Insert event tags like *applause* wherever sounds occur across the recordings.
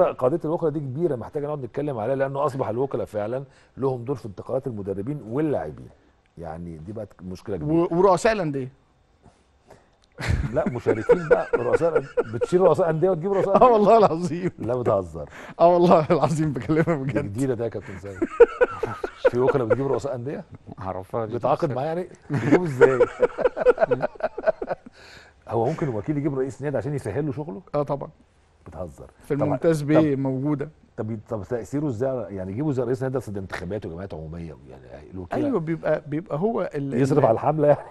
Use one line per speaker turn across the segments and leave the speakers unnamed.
قضيه الوكلاء دي كبيره محتاجه نقعد نتكلم عليها لانه اصبح الوكلاء فعلا لهم دور في انتقالات المدربين واللاعبين يعني دي بقت مشكله كبيره ورؤساء الانديه لا مشاركين بقى رؤساء بتشيل رؤساء انديه وتجيب رؤساء اه والله العظيم لا بتهزر اه والله العظيم بكلمك بجد جديده ده يا كابتن سامي في وكلاء بتجيب رؤساء انديه؟ ما اعرفهاش بتعاقد معاه يعني بتجيبه ازاي؟ *laughs* هو ممكن الوكيل يجيب رئيس نادي عشان يسهل له شغله؟ اه طبعا بتهزر في الممتاز بيه موجوده طب طب تاثيره ازاي يعني جيبوا زي رئيس هندسه ده انتخابات وجمعيات عموميه يعني ايوه
بيبقى بيبقى هو يصرف على الحمله يعني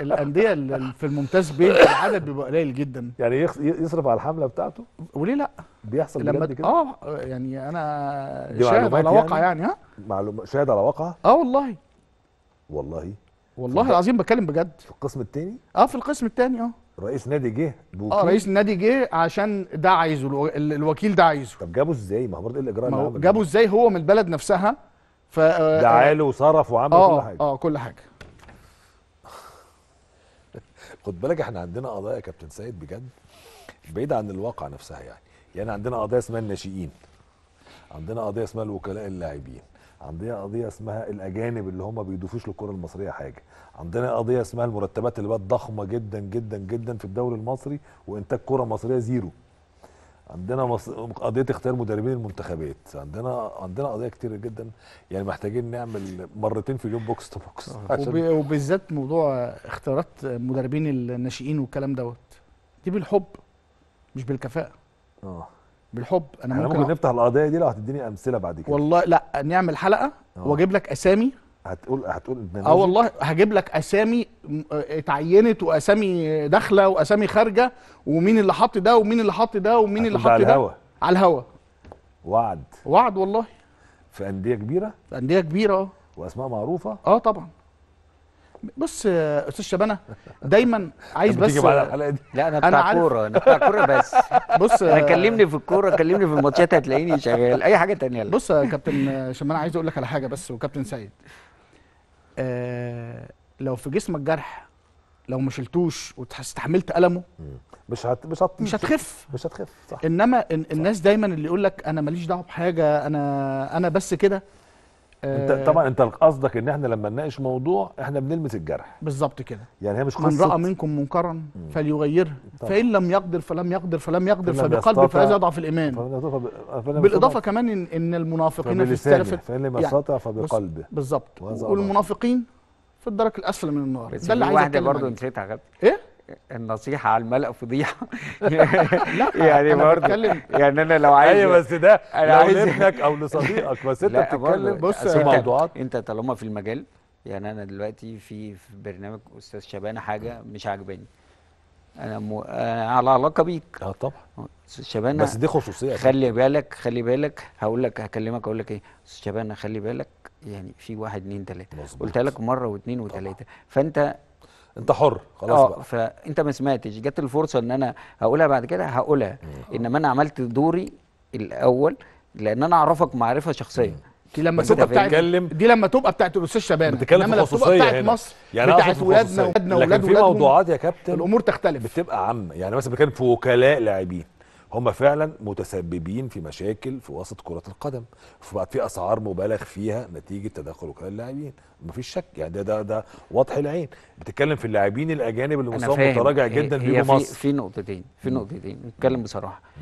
الانديه في الممتاز بيه العدد بيبقى قليل جدا يعني يصرف على الحمله بتاعته وليه لا بيحصل لما بجد كده اه يعني انا شاهد على واقع يعني, يعني ها
معلومه شاهد على واقع اه والله والله
والله العظيم بتكلم بجد في القسم الثاني اه في القسم الثاني اه رئيس نادي جه اه رئيس النادي جه عشان ده عايزه الو... الوكيل ده عايزه طب جابه ازاي ما هو برضه ايه الاجراء اللي عمله جابه ازاي هو من البلد نفسها ف دعاله آه، آه، له وصرف وعمل آه كل حاجه اه كل حاجه
*laughs* خد بالك احنا عندنا قضايا يا كابتن سيد بجد بعيد عن الواقع نفسها يعني يعني عندنا قضايا اسمها الناشئين عندنا قضيه اسمها الوكلاء اللاعبين عندنا قضيه اسمها الاجانب اللي هم بيضيفوش للكره المصريه حاجه عندنا قضيه اسمها المرتبات اللي بقت ضخمه جدا جدا جدا في الدوري المصري وانتاج كره مصريه زيرو عندنا قضيه اختيار مدربين المنتخبات عندنا عندنا قضيه كتير جدا يعني محتاجين نعمل مرتين في اليوم بوكس تو بوكس آه.
وبالذات موضوع اختيارات مدربين الناشئين والكلام دوت دي بالحب مش بالكفاءه اه بالحب انا ممكن, ممكن نفتح القضيه دي لو هتديني امثله بعد كده والله لا نعمل حلقه آه. واجيب لك اسامي
هتقول هتقول اه والله
هجيب لك اسامي اتعينت واسامي داخله واسامي خارجه ومين اللي حط ده ومين اللي حط ده ومين اللي حط ده على الهوا على الهوا وعد وعد والله في انديه كبيره في انديه كبيره اه واسماء معروفه اه طبعا بص يا استاذ شبانه دايما عايز بس بتيجي بعد الحلقه دي لا انا بتاع كوره انا بتاع كوره بس *laughs* بص انا كلمني في الكوره كلمني في الماتشات هتلاقيني شغال اي حاجه ثانيه بص يا كابتن شبانه عايز اقول لك على حاجه بس وكابتن سيد آه لو في جسمك جرح لو ما شلتوش واستحملت المه مش هت... مش هت... مش هتخف مش هتخف صح انما إن... صح. الناس دايما اللي يقول لك انا ماليش دعوه بحاجه انا انا بس كده انت آه، طبعا انت
قصدك ان احنا لما نناقش موضوع احنا بنلمس الجرح بالظبط كده يعني هي مش من راى
منكم منكرا فليغيره فان لم يقدر فلم يقدر فلم يقدر فبقلبه فهذا يضعف الايمان بالاضافه كمان ان, المنافقين في السلف فان لم يعني يستطع فبقلبه بالظبط والمنافقين في الدرك الاسفل من النار ده اللي عايز اتكلم واحده برضه نسيتها ايه
النصيحة على الملأ فضيحة *laughs* *laughs* يعني برضه يعني أنا لو عايز أيوة بس ده لو لابنك أو *laughs* لصديقك بس أنت بتتكلم بص في موضوعات أنت طالما في المجال يعني أنا دلوقتي في, في برنامج أستاذ شبانة حاجة مش عاجباني أنا مو... أنا على علاقة بيك أه طبعا أستاذ شبانة بس دي خصوصية خلي بالك خلي بالك هقول لك هكلمك أقول لك إيه أستاذ شبانة خلي بالك يعني في واحد اتنين تلاتة قلت لك مرة واثنين وتلاتة فأنت انت حر خلاص اه فانت ما سمعتش جت الفرصه ان انا هقولها بعد كده هقولها انما انا عملت دوري الاول لان انا اعرفك معرفه شخصيه دي لما تبقى بتاعت دي لما تبقى
بتاعت الاستاذ شبان بتتكلم لما تبقى بتاعت هنا. مصر يعني بتاعت ولادنا ولادنا ولادنا ولادنا في موضوعات
يا كابتن
الامور تختلف بتبقى عامه يعني مثلا بنتكلم في وكلاء لاعبين هم فعلا متسببين في مشاكل في وسط كره القدم فبقت في اسعار مبالغ فيها نتيجه تدخل وكاله اللاعبين مفيش شك يعني ده ده ده واضح العين بتتكلم في اللاعبين الاجانب اللي مستواهم متراجع جدا في مصر في نقطتين في نقطتين نتكلم بصراحه م.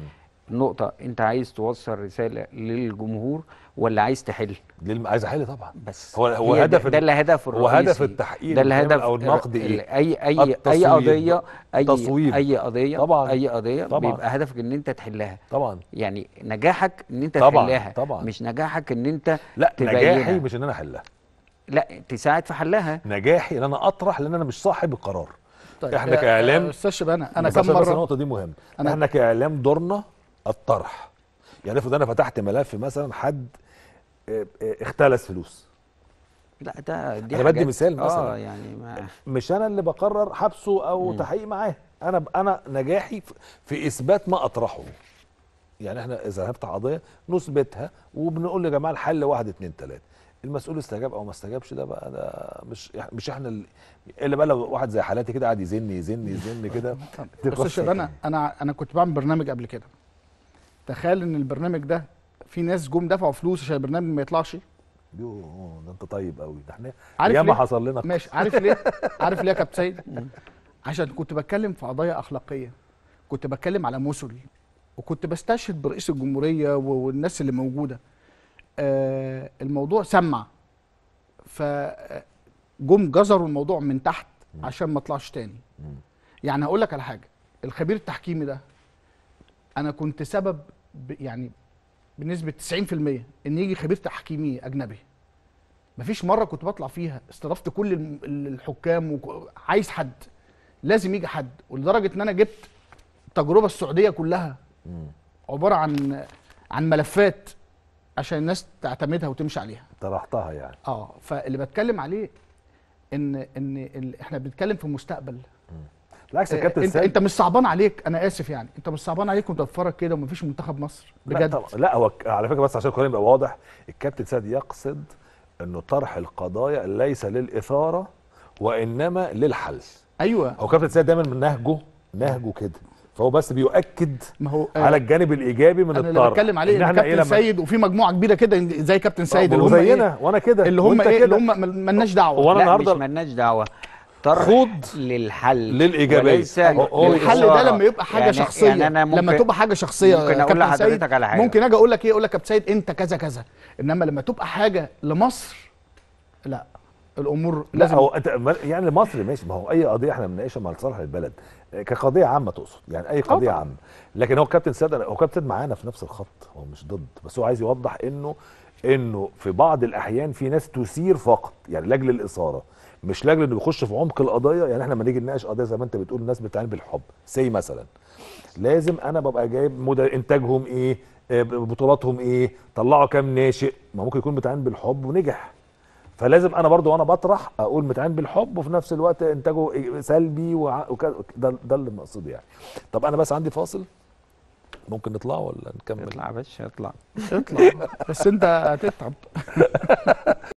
النقطة أنت عايز توصل رسالة للجمهور ولا عايز تحل؟ للم... عايز احل طبعا بس هو هو هدف ده, اللي هدفه الرئيسي هو هدف التحقيق ده اللي هدف او النقد ايه؟ اي اي اي قضيه اي تصوير. اي قضيه طبعا اي قضيه طبعا. بيبقى هدفك ان انت تحلها طبعا يعني نجاحك ان انت طبعا. تحلها طبعا مش نجاحك ان انت لا تبينها. نجاحي مش ان انا احلها لا تساعد في حلها نجاحي ان انا اطرح لان انا مش صاحب القرار
طيب احنا آه، كاعلام استاذ شبانه انا كم مره النقطه
دي مهمه احنا كاعلام دورنا الطرح يعني افرض انا فتحت ملف مثلا حد آه، آه، اختلس فلوس
لا ده دي انا بدي مثال آه، مثلا اه يعني ما
مش انا اللي بقرر حبسه او تحقيق معاه انا انا نجاحي في اثبات ما اطرحه يعني احنا اذا هنفتح قضيه نثبتها وبنقول يا جماعه الحل واحد اثنين ثلاثه المسؤول استجاب او ما استجابش ده بقى ده مش مش احنا اللي بقى لو واحد زي حالاتي كده قاعد يزن يزن يزن كده *laughs* بص يا انا
انا انا كنت بعمل برنامج قبل كده تخيل ان البرنامج ده في ناس جم دفعوا فلوس عشان البرنامج ما يطلعش
يو ده انت طيب قوي ده احنا ياما حصل لنا ماشي عارف ليه
*laughs* عارف ليه يا كابتن سيد عشان كنت بتكلم في قضايا اخلاقيه كنت بتكلم على مسل وكنت بستشهد برئيس الجمهوريه والناس اللي موجوده آه الموضوع سمع فجم جزروا الموضوع من تحت عشان ما اطلعش تاني يعني هقول لك على حاجه الخبير التحكيمي ده انا كنت سبب يعني بنسبه 90% ان يجي خبير تحكيمي اجنبي مفيش مره كنت بطلع فيها استضفت كل الحكام وعايز عايز حد لازم يجي حد ولدرجه ان انا جبت التجربه السعوديه كلها عباره عن عن ملفات عشان الناس تعتمدها وتمشي عليها
طرحتها يعني
اه فاللي بتكلم عليه ان ان احنا بنتكلم في مستقبل
بالعكس يا إيه، كابتن انت, انت مش
صعبان عليك انا اسف يعني انت مش صعبان عليك وانت بتتفرج كده ومفيش منتخب مصر بجد لا,
لا هو على فكره بس عشان الكلام يبقى واضح الكابتن سيد يقصد انه طرح القضايا ليس للاثاره وانما للحل ايوه هو كابتن سيد دايما من نهجه نهجه كده فهو بس بيؤكد ما هو آه، على الجانب الايجابي من الطرح انا
بتكلم عليه إن كابتن إيه سيد وفي مجموعه كبيره كده زي كابتن آه، سيد اللي هم زينا إيه؟ وانا كده اللي هم ايه اللي هم ملناش دعوه وانا النهارده مش
ملناش دعوه الطرح للحل للاجابيه وليس الحل ده لما يبقى حاجه يعني شخصيه يعني أنا ممكن لما تبقى حاجه شخصيه ممكن اقول لحضرتك على حاجه ممكن
اجي اقول لك ايه اقول لك يا سيد انت كذا كذا انما لما تبقى حاجه لمصر لا
الامور لا لازم هو يعني مصر ماشي ما هو اي قضيه احنا بنناقشها مع لصالح البلد آه، كقضيه عامه تقصد يعني اي قضيه عامه لكن هو كابتن سيد هو كابتن معانا في نفس الخط هو مش ضد بس هو عايز يوضح انه انه في بعض الاحيان في ناس تثير فقط يعني لاجل الاثاره مش لاجل انه بيخش في عمق القضايا يعني احنا لما نيجي نناقش قضايا زي ما انت بتقول الناس بتعاني بالحب سي مثلا لازم انا ببقى جايب انتاجهم ايه آه، بطولاتهم ايه طلعوا كام ناشئ ما ممكن يكون متعين بالحب ونجح فلازم انا برضو وانا بطرح اقول متعين بالحب وفي نفس الوقت انتاجه سلبي وكذا ده ده اللي مقصود يعني طب انا بس عندي فاصل ممكن نطلع ولا نكمل؟ اطلع يا باشا اطلع اطلع بس انت هتتعب *laughs*